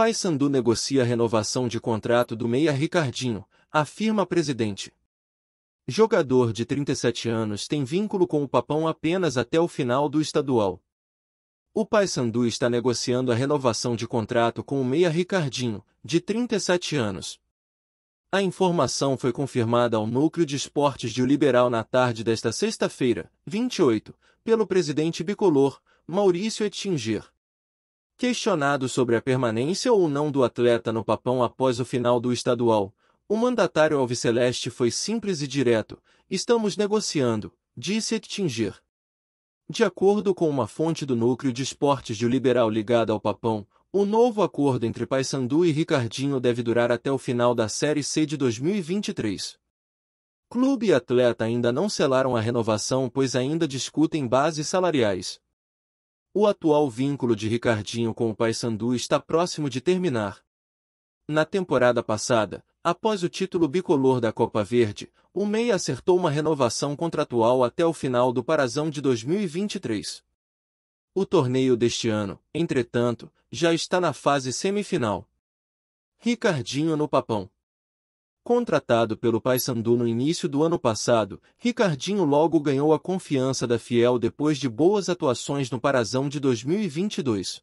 Paysandu negocia renovação de contrato do Meia Ricardinho, afirma presidente. Jogador de 37 anos tem vínculo com o Papão apenas até o final do estadual. O Paysandu está negociando a renovação de contrato com o Meia Ricardinho, de 37 anos. A informação foi confirmada ao Núcleo de Esportes de O Liberal na tarde desta sexta-feira, 28, pelo presidente bicolor, Maurício Ettinger. Questionado sobre a permanência ou não do atleta no papão após o final do estadual, o mandatário alviceleste foi simples e direto. Estamos negociando, disse Ettinger. De acordo com uma fonte do núcleo de esportes de liberal ligada ao papão, o novo acordo entre Paysandu e Ricardinho deve durar até o final da Série C de 2023. Clube e atleta ainda não selaram a renovação pois ainda discutem bases salariais. O atual vínculo de Ricardinho com o Paysandu está próximo de terminar. Na temporada passada, após o título bicolor da Copa Verde, o Meia acertou uma renovação contratual até o final do Parazão de 2023. O torneio deste ano, entretanto, já está na fase semifinal. Ricardinho no Papão. Contratado pelo Paysandu no início do ano passado, Ricardinho logo ganhou a confiança da Fiel depois de boas atuações no Parazão de 2022.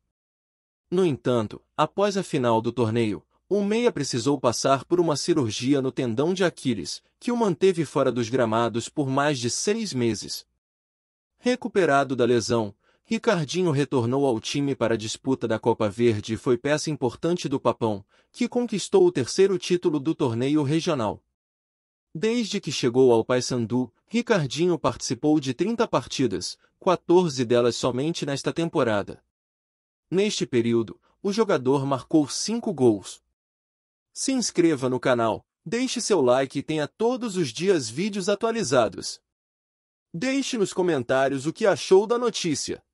No entanto, após a final do torneio, o meia precisou passar por uma cirurgia no tendão de Aquiles, que o manteve fora dos gramados por mais de seis meses. Recuperado da lesão, Ricardinho retornou ao time para a disputa da Copa Verde e foi peça importante do Papão, que conquistou o terceiro título do torneio regional. Desde que chegou ao Paysandu, Ricardinho participou de 30 partidas, 14 delas somente nesta temporada. Neste período, o jogador marcou 5 gols. Se inscreva no canal, deixe seu like e tenha todos os dias vídeos atualizados. Deixe nos comentários o que achou da notícia.